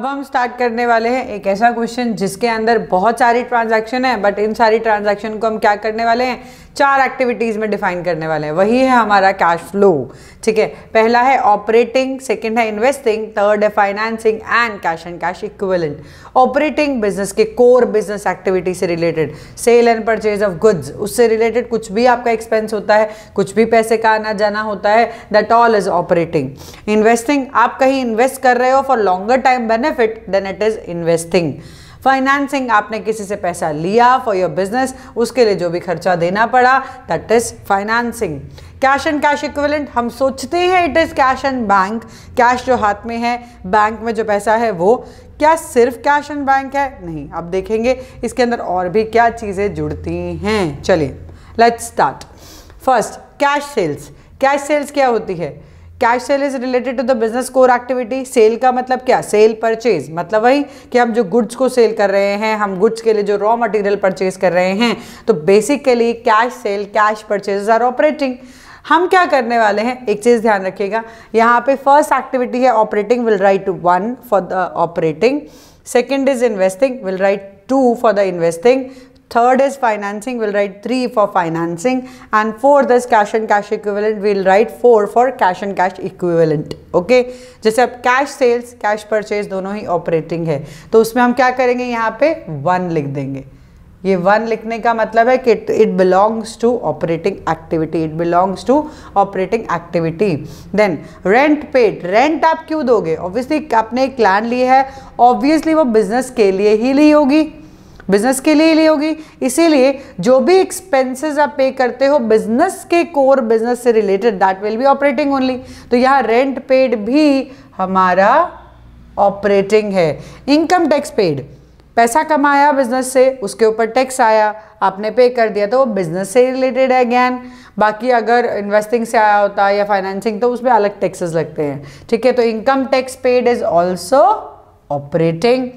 अब हम स्टार्ट करने वाले हैं एक ऐसा क्वेश्चन जिसके अंदर बहुत सारी ट्रांजैक्शन है बट इन सारी ट्रांजैक्शन को हम क्या करने वाले हैं चार एक्टिविटीज़ में डिफाइन करने वाले हैं वही है हमारा कैश फ्लो ठीक है पहला है ऑपरेटिंग सेकेंड है इन्वेस्टिंग थर्ड है financing and cash and cash equivalent operating business के कोर बिजनेस एक्टिविटी से related sale and purchase of goods उससे रिलेटेड कुछ भी आपका एक्सपेंस होता है कुछ भी पैसे का आना जाना होता है that all is operating investing आप कहीं इन्वेस्ट कर रहे हो for longer time benefit then it is investing financing आपने किसी से पैसा लिया फॉर योर बिजनेस उसके लिए जो भी खर्चा देना पड़ा that is financing cash and cash equivalent हम सोचते हैं it is cash and bank cash जो हाथ में है बैंक में जो पैसा है वो क्या सिर्फ कैश एंड बैंक है नहीं अब देखेंगे इसके अंदर और भी क्या चीज़ें जुड़ती हैं चलिए let's start first cash sales cash sales क्या होती है cash sale is related to the business core activity sale का मतलब क्या सेल परचेज मतलब वही कि हम जो गुड्स को सेल कर रहे हैं हम गुड्स के लिए जो रॉ मटेरियल परचेज कर रहे हैं तो basically cash sale cash purchase are operating हम क्या करने वाले हैं एक चीज़ ध्यान रखिएगा यहाँ पे फर्स्ट एक्टिविटी है operating will write one for the operating second is investing will write two for the investing third is financing we'll write 3 for financing and fourth is cash and cash equivalent we'll write 4 for cash and cash equivalent okay okay? जैसे अब cash sales cash purchase दोनों ही operating है तो उसमें हम क्या करेंगे यहाँ पे वन लिख देंगे ये वन लिखने का मतलब है कि it belongs to operating activity it belongs to operating activity then rent paid rent आप क्यों दोगे ऑब्वियसली आपने एक प्लान ली है ऑब्वियसली वो बिजनेस के लिए ही ली होगी बिजनेस के लिए ली होगी इसीलिए जो भी एक्सपेंसेस आप पे करते हो बिजनेस के कोर बिजनेस से related that will be operating only तो यहाँ रेंट पेड भी हमारा ऑपरेटिंग है इनकम टैक्स पेड पैसा कमाया बिजनेस से उसके ऊपर टैक्स आया आपने पे कर दिया तो वो बिजनेस से रिलेटेड है ज्ञान बाकी अगर इन्वेस्टिंग से आया होता है या फाइनेंसिंग तो उसमें अलग टैक्सेस लगते हैं ठीक है तो income tax paid is also operating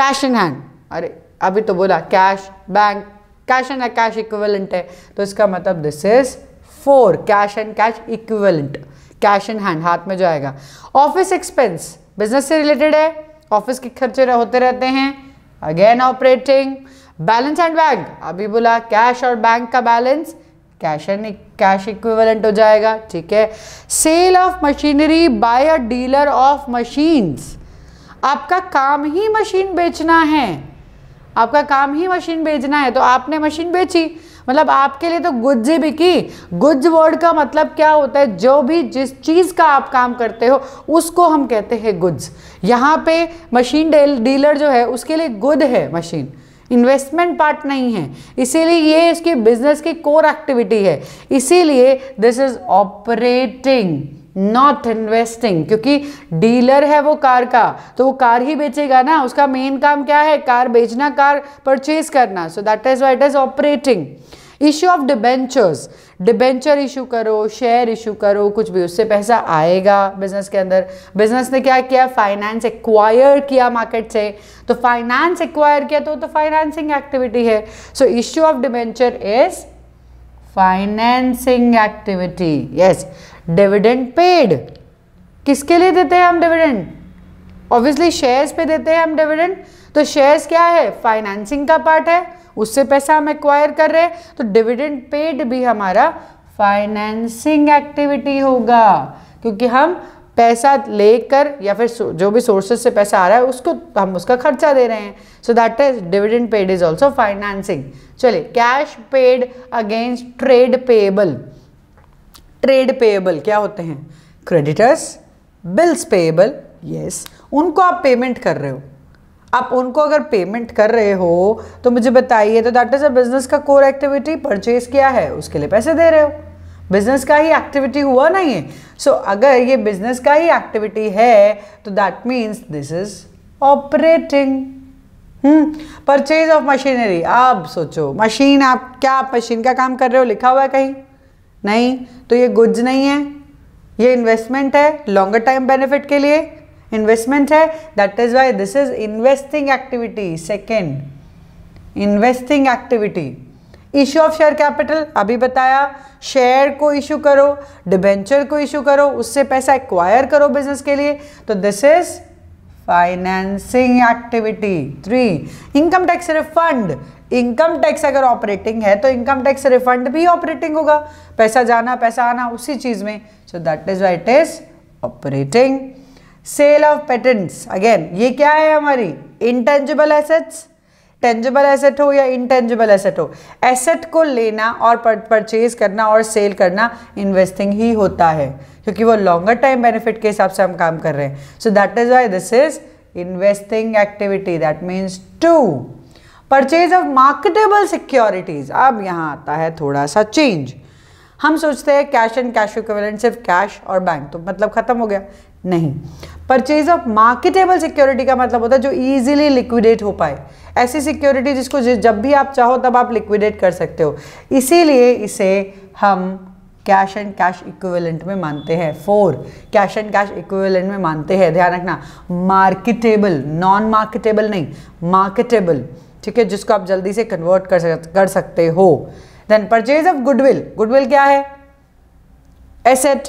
cash in hand अरे अभी तो बोला cash bank cash and cash equivalent है तो इसका मतलब this is for cash and cash equivalent cash in hand हाथ में जाएगा ऑफिस एक्सपेंस बिजनेस से रिलेटेड है ऑफिस के खर्चे होते रहते हैं again operating balance and bank अभी बोला कैश और बैंक का balance cash and cash equivalent हो जाएगा ठीक है sale of machinery by a dealer of machines आपका काम ही मशीन बेचना है आपका काम ही मशीन बेचना है तो आपने मशीन बेची मतलब आपके लिए तो गुज्ज बिकी गुज्ज वर्ड का मतलब क्या होता है जो भी जिस चीज़ का आप काम करते हो उसको हम कहते हैं गुज्ज यहाँ पे मशीन डीलर जो है उसके लिए गुड है मशीन इन्वेस्टमेंट पार्ट नहीं है इसीलिए ये इसकी बिजनेस की कोर एक्टिविटी है इसीलिए this is operating not investing क्योंकि डीलर है वो कार का तो वो कार ही बेचेगा ना उसका मेन काम क्या है कार बेचना कार परचेज करना so that is why it is operating issue of debentures debenture issue करो शेयर इशू करो कुछ भी उससे पैसा आएगा बिजनेस के अंदर बिजनेस ने क्या किया फाइनेंस एक्वायर किया मार्केट से तो फाइनेंस एक्वायर किया तो फाइनेंसिंग तो एक्टिविटी है so issue of debenture is financing activity yes dividend paid किसके लिए देते हैं हम डिविडेंड ऑब्वियसली शेयर्स पे देते हैं हम डिविडेंड तो शेयर्स क्या है फाइनेंसिंग का पार्ट है उससे पैसा हम एक्वायर कर रहे हैं तो डिविडेंड पेड भी हमारा फाइनेंसिंग एक्टिविटी होगा क्योंकि हम पैसा लेकर या फिर जो भी सोर्सेज से पैसा आ रहा है उसको हम उसका खर्चा दे रहे हैं so that is dividend paid is also financing चलिए cash paid against trade payable trade payable क्या होते हैं क्रेडिटर्स बिल्स पेएबल यस उनको आप पेमेंट कर रहे हो आप उनको अगर पेमेंट कर रहे हो तो मुझे बताइए तो दैट इज़ अ बिजनेस का कोर एक्टिविटी परचेज क्या है उसके लिए पैसे दे रहे हो बिजनेस का ही एक्टिविटी हुआ नहीं है सो so, अगर ये बिजनेस का ही एक्टिविटी है तो that means this is operating purchase of machinery आप सोचो मशीन आप क्या आप मशीन का काम कर रहे हो लिखा हुआ है कहीं नहीं तो ये गुड्स नहीं है ये इन्वेस्टमेंट है लॉन्गर टाइम बेनिफिट के लिए इन्वेस्टमेंट है that is why this is investing activity second investing activity issue of share capital अभी बताया शेयर को इशू करो डिबेंचर को इशू करो उससे पैसा एक्वायर करो बिजनेस के लिए तो this is financing activity three income tax refund income tax अगर ऑपरेटिंग है तो इनकम टैक्स रिफंड भी ऑपरेटिंग होगा पैसा जाना पैसा आना उसी चीज़ में so that is why it is operating sale of patents again ये क्या है हमारी इंटेंजिबल एसेट्स टेंजिबल एसेट हो या इंटेंजिबल एसेट हो एसेट को लेना और परचेज करना और सेल करना इन्वेस्टिंग ही होता है क्योंकि वो लॉन्गर टाइम बेनिफिट के हिसाब से हम काम कर रहे हैं so that is why this is investing activity that means to purchase of marketable securities अब यहाँ आता है थोड़ा सा चेंज हम सोचते हैं कैश एंड कैश इक्विवेलेंट सिर्फ कैश और बैंक तो मतलब ख़त्म हो गया नहीं परचेज ऑफ मार्केटेबल सिक्योरिटी का मतलब होता है जो इजीली लिक्विडेट हो पाए ऐसी सिक्योरिटी जिसको जब भी आप चाहो तब आप लिक्विडेट कर सकते हो इसीलिए इसे हम कैश एंड कैश इक्विवेलेंट में मानते हैं for cash and cash equivalent में मानते हैं ध्यान रखना मार्केटेबल नॉन मार्केटेबल नहीं मार्केटेबल ठीक है जिसको आप जल्दी से कन्वर्ट कर कर सकते हो then purchase of goodwill goodwill क्या है एसेट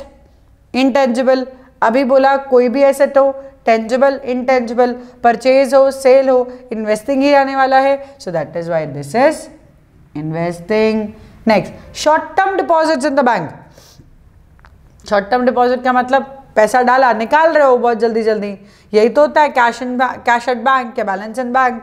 इंटेंजिबल अभी बोला कोई भी एसेट हो टेंजिबल इंटेंजिबल परचेज हो सेल हो इन्वेस्टिंग ही आने वाला है so that is why this is investing next short term deposits in the bank short term deposit का मतलब पैसा डाला निकाल रहे हो बहुत जल्दी जल्दी यही तो होता है cash in cash at bank या बैलेंस इन बैंक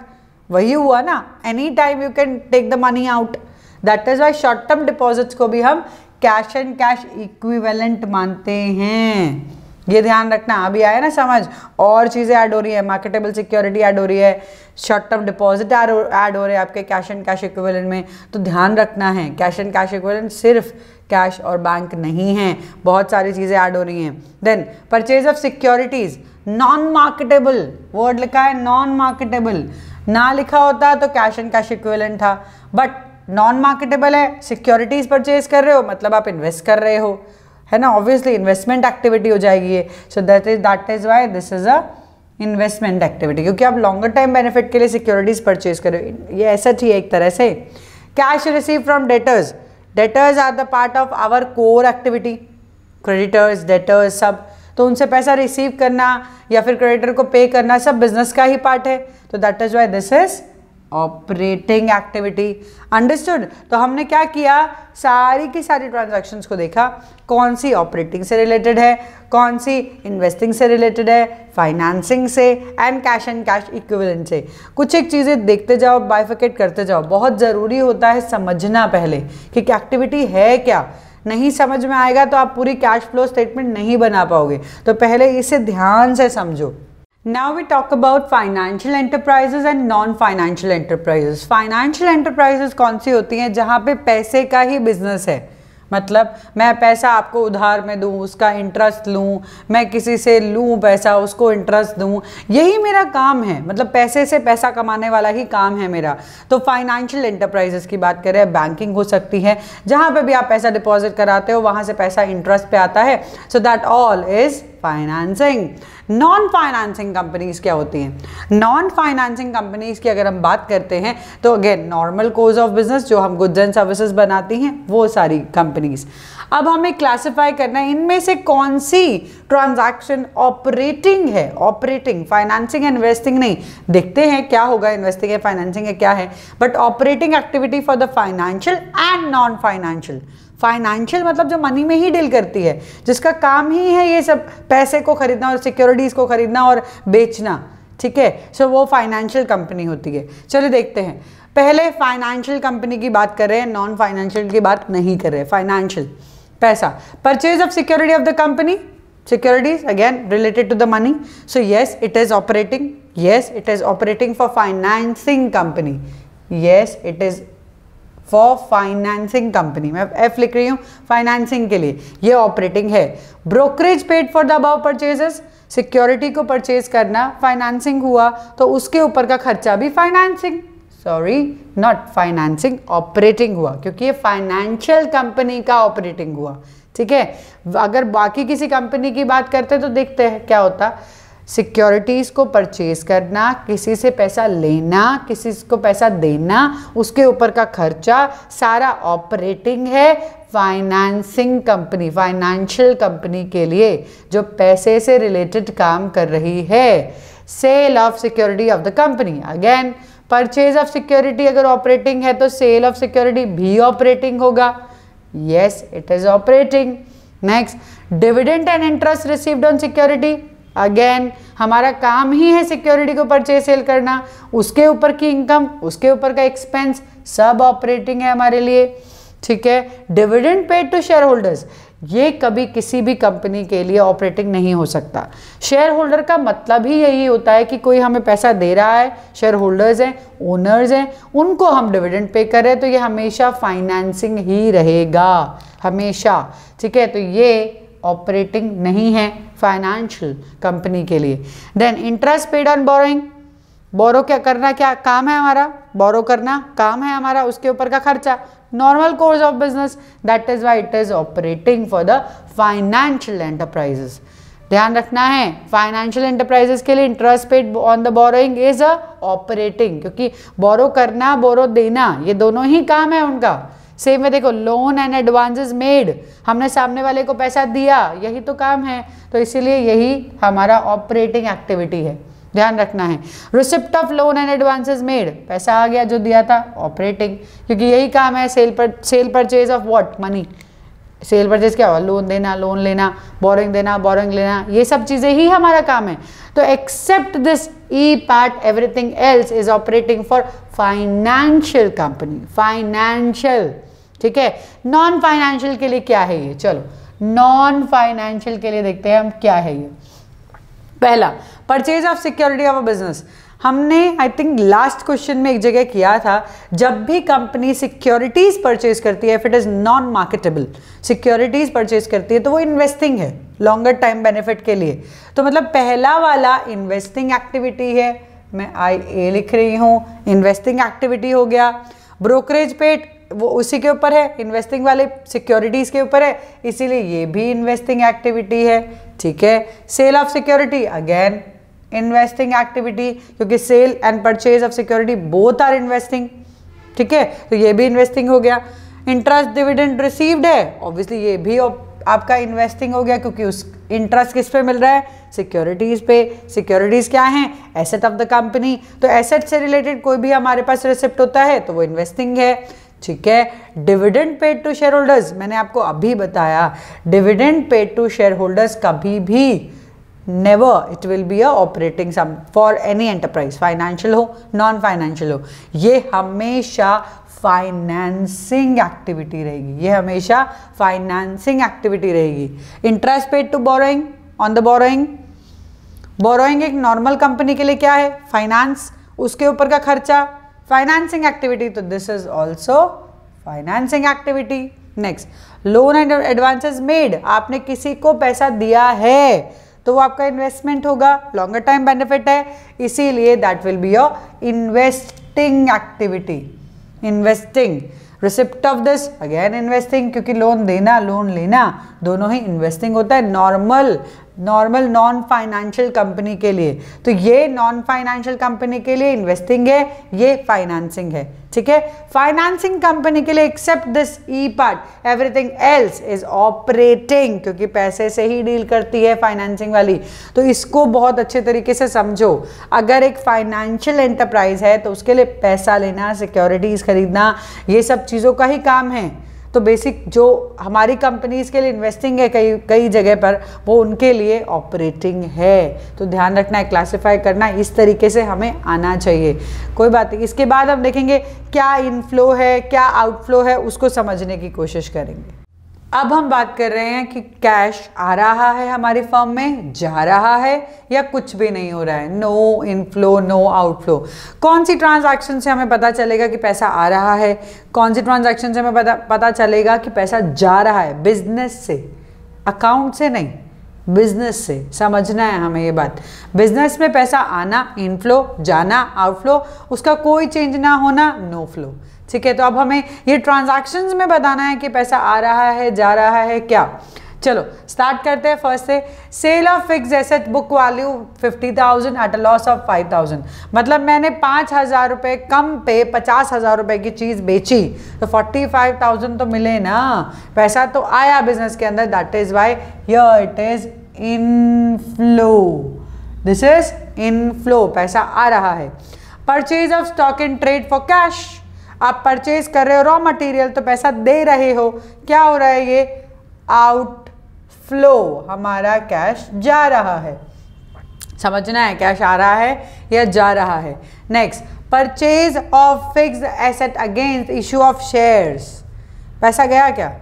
वही हुआ ना any time you can take the money out that is why short term deposits को भी हम कैश एंड कैश इक्विवेलेंट मानते हैं ये ध्यान रखना अभी आया ना समझ और चीज़ें ऐड हो रही है मार्केटेबल सिक्योरिटी ऐड हो रही है शॉर्ट टर्म डिपॉजिट ऐड हो रहे हैं आपके कैश एंड कैश इक्विवेलेंट में तो ध्यान रखना है कैश एंड कैश इक्विवेलेंट सिर्फ कैश और बैंक नहीं है बहुत सारी चीज़ें ऐड हो रही हैं then purchase of securities non marketable word लिखा है नॉन मार्केटेबल ना लिखा होता तो कैश एंड कैश इक्विवेलेंट था बट नॉन मार्केटेबल है सिक्योरिटीज़ परचेज कर रहे हो मतलब आप इन्वेस्ट कर रहे हो है ना ऑब्वियसली इन्वेस्टमेंट एक्टिविटी हो जाएगी ये so that is that is why this is a investment activity क्योंकि आप लॉन्गर टाइम बेनिफिट के लिए सिक्योरिटीज़ परचेज कर रहे हो ये ऐसा ही एक तरह से cash receive from debtors debtors are the part of our core activity creditors debtors सब तो उनसे पैसा रिसीव करना या फिर क्रेडिटर को पे करना सब बिजनेस का ही पार्ट है तो that is why this is operating activity understood तो हमने क्या किया सारी की सारी ट्रांजेक्शन को देखा कौन सी ऑपरेटिंग से रिलेटेड है कौन सी इन्वेस्टिंग से रिलेटेड है फाइनेंसिंग से and cash and cash equivalent से कुछ एक चीज़ें देखते जाओ बाइफिकेट करते जाओ बहुत ज़रूरी होता है समझना पहले कि एक्टिविटी है क्या नहीं समझ में आएगा तो आप पूरी कैश फ्लो स्टेटमेंट नहीं बना पाओगे तो पहले इसे ध्यान से समझो Now we talk about financial enterprises and non-financial enterprises. Financial enterprises कौन सी होती हैं जहाँ पे पैसे का ही बिजनेस है मतलब मैं पैसा आपको उधार में दूं उसका इंटरेस्ट लूं मैं किसी से लूं पैसा उसको इंटरेस्ट दूं यही मेरा काम है मतलब पैसे से पैसा कमाने वाला ही काम है मेरा तो फाइनेंशियल इंटरप्राइजेस की बात करें बैंकिंग हो सकती है जहाँ पर भी आप पैसा डिपॉजिट कराते हो वहाँ से पैसा इंटरेस्ट पे आता है so that all is financing non financing companies क्या होती हैं नॉन फाइनेंसिंग कंपनीज की अगर हम बात करते हैं तो again normal course of business जो हम गुड्स एंड सर्विसेज बनाती हैं वो सारी कंपनीज अब हमें क्लासिफाई करना है इनमें से कौन सी ट्रांजैक्शन ऑपरेटिंग है ऑपरेटिंग फाइनेंसिंग इन्वेस्टिंग नहीं देखते हैं क्या होगा इन्वेस्टिंग है फाइनेंसिंग है क्या है but operating activity for the financial and non financial financial मतलब जो मनी में ही डील करती है जिसका काम ही है ये सब पैसे को खरीदना और सिक्योरिटीज़ को खरीदना और बेचना ठीक है सो वो फाइनेंशियल कंपनी होती है चलिए देखते हैं पहले फाइनेंशियल कंपनी की बात कर रहे हैं नॉन फाइनेंशियल की बात नहीं कर रहे फाइनेंशियल पैसा purchase of security of the company securities again related to the money so yes it is operating yes it is operating for financing company yes it is for financing company मैं F लिख रही हूँ financing के लिए ये operating है brokerage paid for the above purchases security को purchase करना फाइनेंसिंग हुआ तो उसके ऊपर का खर्चा भी financing sorry not financing operating हुआ क्योंकि ये फाइनेंशियल कंपनी का ऑपरेटिंग हुआ ठीक है अगर बाकी किसी कंपनी की बात करते तो देखते हैं क्या होता है सिक्योरिटीज़ को परचेज करना किसी से पैसा लेना किसी को पैसा देना उसके ऊपर का खर्चा सारा ऑपरेटिंग है फाइनेंसिंग कंपनी फाइनेंशियल कंपनी के लिए जो पैसे से रिलेटेड काम कर रही है sale of security of the company again purchase of security अगर ऑपरेटिंग है तो सेल ऑफ सिक्योरिटी भी ऑपरेटिंग होगा yes it is operating next dividend and interest received on security again हमारा काम ही है सिक्योरिटी को परचेज सेल करना उसके ऊपर की इनकम उसके ऊपर का एक्सपेंस सब ऑपरेटिंग है हमारे लिए ठीक है dividend paid to share holders ये कभी किसी भी कंपनी के लिए ऑपरेटिंग नहीं हो सकता शेयर होल्डर का मतलब ही यही होता है कि कोई हमें पैसा दे रहा है शेयर होल्डर्स हैं ओनर्स हैं उनको हम डिविडेंड पे कर रहे हैं तो ये हमेशा फाइनेंसिंग ही रहेगा हमेशा ठीक है तो ये ऑपरेटिंग नहीं है फाइनेंशियल कंपनी के लिए then interest paid on borrowing borrow क्या करना क्या काम है हमारा बोरो करना काम है हमारा उसके ऊपर का खर्चा normal course of business that is why it is operating for the financial enterprises ध्यान रखना है फाइनेंशियल एंटरप्राइजेस के लिए interest paid on the borrowing is a operating क्योंकि बोरो करना बोरो देना ये दोनों ही काम है उनका सेम में देखो लोन एंड एडवांसेस मेड हमने सामने वाले को पैसा दिया यही तो काम है तो इसीलिए यही हमारा ऑपरेटिंग एक्टिविटी है ध्यान रखना है receipt of loan and advances made पैसा आ गया जो दिया था ऑपरेटिंग क्योंकि यही काम है सेल पर sale purchase of what money sale purchase क्या हुआ लोन देना लोन लेना बोरिंग देना बोरिंग लेना ये सब चीज़ें ही हमारा काम है तो except this E part everything else is operating for financial company financial ठीक है नॉन फाइनेंशियल के लिए क्या है ये चलो नॉन फाइनेंशियल के लिए देखते हैं हम क्या है ये पहला purchase of security of a business हमने आई थिंक लास्ट क्वेश्चन में एक जगह किया था जब भी कंपनी सिक्योरिटीज परचेज करती है if it is non marketable securities purchase करती है तो वो इन्वेस्टिंग है लॉन्गर टाइम बेनिफिट के लिए तो मतलब पहला वाला इन्वेस्टिंग एक्टिविटी है मैं आई ए लिख रही हूँ इन्वेस्टिंग एक्टिविटी हो गया ब्रोकरेज पेड वो उसी के ऊपर है इन्वेस्टिंग वाले सिक्योरिटीज़ के ऊपर है इसीलिए ये भी इन्वेस्टिंग एक्टिविटी है ठीक है sale of security again investing activity क्योंकि sale and purchase of security both are investing ठीक है तो ये भी इन्वेस्टिंग हो गया इंटरेस्ट डिविडेंड रिसीव्ड है ऑब्वियसली ये भी आपका इन्वेस्टिंग हो गया क्योंकि उस इंटरेस्ट किस पे मिल रहा है सिक्योरिटीज़ पे सिक्योरिटीज़ क्या हैं एसेट ऑफ द कंपनी तो एसेट से रिलेटेड कोई भी हमारे पास रिसिप्ट होता है तो वो इन्वेस्टिंग है ठीक है dividend paid to share holders मैंने आपको अभी बताया dividend paid to share holders कभी भी never it will be a operating sum for any enterprise financial हो नॉन फाइनेंशियल हो ये हमेशा फाइनेंसिंग एक्टिविटी रहेगी ये हमेशा फाइनेंसिंग एक्टिविटी रहेगी interest paid to borrowing on the borrowing borrowing एक नॉर्मल कंपनी के लिए क्या है फाइनेंस उसके ऊपर का खर्चा financing activity so तो this is also financing activity next loan and advances made aapne kisi ko paisa diya hai तो वो आपका इन्वेस्टमेंट होगा लॉन्गर टाइम बेनिफिट है इसीलिए that will be your investing activity investing receipt of this again investing क्योंकि loan देना loan लेना दोनों ही इन्वेस्टिंग होता है normal normal non financial company के लिए तो ये नॉन फाइनेंशियल कंपनी के लिए इन्वेस्टिंग है ये फाइनेंसिंग है ठीक है फाइनेंसिंग कंपनी के लिए except this E part everything else is operating क्योंकि पैसे से ही डील करती है फाइनेंसिंग वाली तो इसको बहुत अच्छे तरीके से समझो अगर एक फाइनेंशियल एंटरप्राइज है तो उसके लिए पैसा लेना सिक्योरिटीज खरीदना ये सब चीज़ों का ही काम है तो बेसिक जो हमारी कंपनीज के लिए इन्वेस्टिंग है कई कई जगह पर वो उनके लिए ऑपरेटिंग है तो ध्यान रखना है क्लासिफाई करना है इस तरीके से हमें आना चाहिए कोई बात नहीं इसके बाद हम देखेंगे क्या इनफ्लो है क्या आउटफ्लो है उसको समझने की कोशिश करेंगे अब हम बात कर रहे हैं कि कैश आ रहा है हमारे फर्म में जा रहा है या कुछ भी नहीं हो रहा है नो इनफ्लो नो आउटफ्लो कौन सी ट्रांजैक्शन से हमें पता चलेगा कि पैसा आ रहा है कौन सी ट्रांजैक्शन से हमें पता पता चलेगा कि पैसा जा रहा है बिजनेस से अकाउंट से नहीं बिजनेस से समझना है हमें ये बात बिजनेस में पैसा आना इनफ्लो जाना आउटफ्लो उसका कोई चेंज ना होना नो फ्लो ठीक है तो अब हमें ये ट्रांजेक्शन में बताना है कि पैसा आ रहा है जा रहा है क्या चलो स्टार्ट करते हैं फर्स्ट से sale of fix asset book value 50,000 at a loss of 5,000 मतलब मैंने पाँच हज़ार रुपये कम पे पचास हज़ार रुपये की चीज़ बेची तो 45,000 तो मिले ना पैसा तो आया बिजनेस के अंदर दैट इज़ वाई यर it is inflow this is inflow पैसा आ रहा है purchase of stock in trade for cash आप परचेज कर रहे हो रॉ मटेरियल तो पैसा दे रहे हो क्या हो रहा है ये आउट फ्लो हमारा कैश जा रहा है समझना है कैश आ रहा है या जा रहा है next purchase of fix asset against issue of shares पैसा गया क्या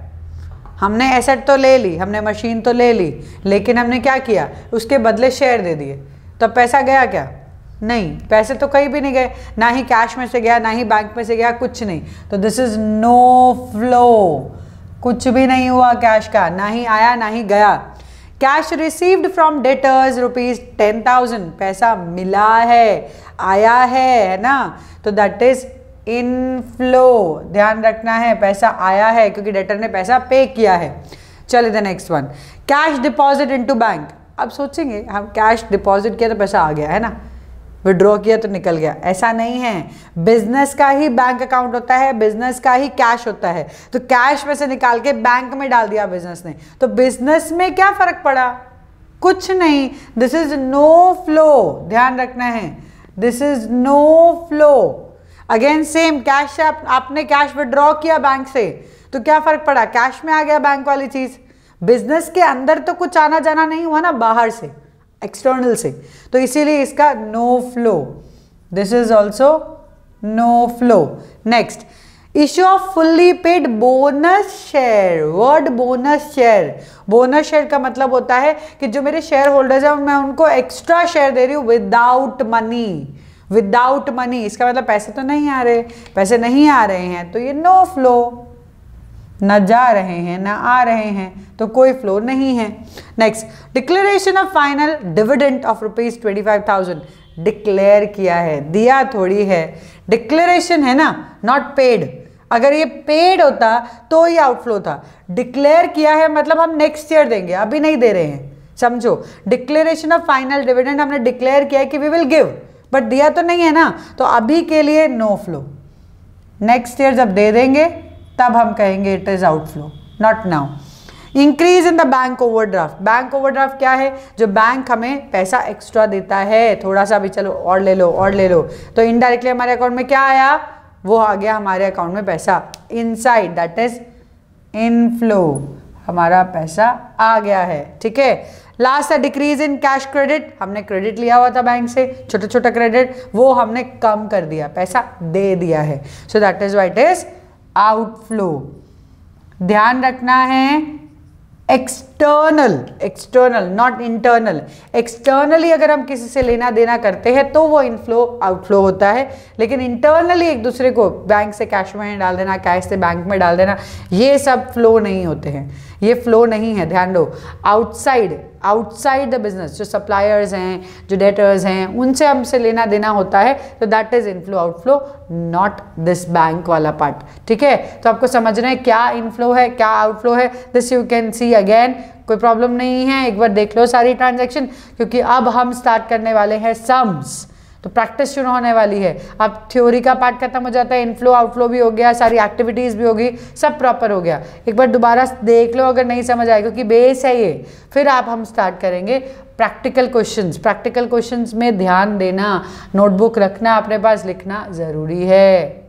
हमने एसेट तो ले ली हमने मशीन तो ले ली लेकिन हमने क्या किया उसके बदले शेयर दे दिए तो पैसा गया क्या नहीं पैसे तो कहीं भी नहीं गए ना ही कैश में से गया ना ही बैंक में से गया कुछ नहीं तो दिस इज नो फ्लो कुछ भी नहीं हुआ कैश का ना ही आया ना ही गया cash received from debtors rupees ten thousand पैसा मिला है आया है है ना तो दैट इज इनफ्लो ध्यान रखना है पैसा आया है क्योंकि डेटर ने पैसा पे किया है चलिए the next one cash deposit into bank अब सोचेंगे हम कैश डिपॉजिट किया तो पैसा आ गया है ना विड्रॉ किया तो निकल गया ऐसा नहीं है बिजनेस का ही बैंक अकाउंट होता है बिजनेस का ही कैश होता है तो कैश में से निकाल के बैंक में डाल दिया बिजनेस ने तो बिजनेस में क्या फर्क पड़ा कुछ नहीं दिस इज नो फ्लो ध्यान रखना है this is no flow again same cash आपने कैश विड्रॉ किया बैंक से तो क्या फर्क पड़ा कैश में आ गया बैंक वाली चीज बिजनेस के अंदर तो कुछ आना जाना नहीं हुआ ना बाहर से एक्सटर्नल से तो इसीलिए इसका no flow this is also no flow next issue of fully paid bonus share word bonus share bonus share का मतलब होता है कि जो मेरे शेयर होल्डर्स हैं मैं उनको एक्स्ट्रा शेयर दे रही हूँ विदाउट मनी विदाउट मनी इसका मतलब पैसे तो नहीं आ रहे पैसे नहीं आ रहे हैं तो ये नो फ्लो ना जा रहे हैं ना आ रहे हैं तो कोई फ्लो नहीं है next declaration of final dividend of rupees twenty five thousand declare किया है दिया थोड़ी है डिक्लेरेशन है ना नॉट पेड अगर ये पेड होता तो ये आउटफ्लो था डिक्लेयर किया है मतलब हम नेक्स्ट ईयर देंगे अभी नहीं दे रहे हैं समझो डिक्लेरेशन ऑफ फाइनल डिविडेंड हमने डिक्लेयर किया है कि वी विल गिव बट दिया तो नहीं है ना तो अभी के लिए नो फ्लो नेक्स्ट ईयर जब दे देंगे तब हम कहेंगे it is outflow not now increase in the bank overdraft bank overdraft क्या है जो बैंक हमें पैसा एक्स्ट्रा देता है थोड़ा सा भी चलो और ले लो और ले लो तो इनडायरेक्टली हमारे अकाउंट में क्या आया वो आ गया हमारे अकाउंट में पैसा इनसाइड दैट इज इनफ्लो हमारा पैसा आ गया है ठीक है लास्ट है डिक्रीज इन कैश क्रेडिट हमने क्रेडिट लिया हुआ था बैंक से छोटा छोटा क्रेडिट वो हमने कम कर दिया पैसा दे दिया है so that is why it is outflow ध्यान रखना है external external not internal externally अगर हम किसी से लेना देना करते हैं तो वो इनफ्लो आउटफ्लो होता है लेकिन इंटरनली एक दूसरे को बैंक से कैश में डाल देना कैश से बैंक में डाल देना ये सब फ्लो नहीं होते हैं ये फ्लो नहीं है ध्यान दो आउटसाइड आउटसाइड द बिजनेस जो सप्लायर्स हैं जो डेटर्स हैं उनसे हमसे लेना देना होता है तो that is inflow outflow not this bank वाला पार्ट ठीक है तो आपको रहे हैं क्या इनफ्लो है क्या आउटफ्लो है this you can see again कोई प्रॉब्लम नहीं है एक बार देख लो सारी ट्रांजेक्शन क्योंकि अब हम स्टार्ट करने वाले हैं सम्स तो प्रैक्टिस शुरू होने वाली है अब थ्योरी का पार्ट खत्म हो जाता है इनफ्लो आउटफ्लो भी हो गया सारी एक्टिविटीज़ भी होगी सब प्रॉपर हो गया एक बार दोबारा देख लो अगर नहीं समझ आएगा क्योंकि बेस है ये फिर आप हम स्टार्ट करेंगे प्रैक्टिकल क्वेश्चंस प्रैक्टिकल क्वेश्चंस में ध्यान देना नोटबुक रखना अपने पास लिखना ज़रूरी है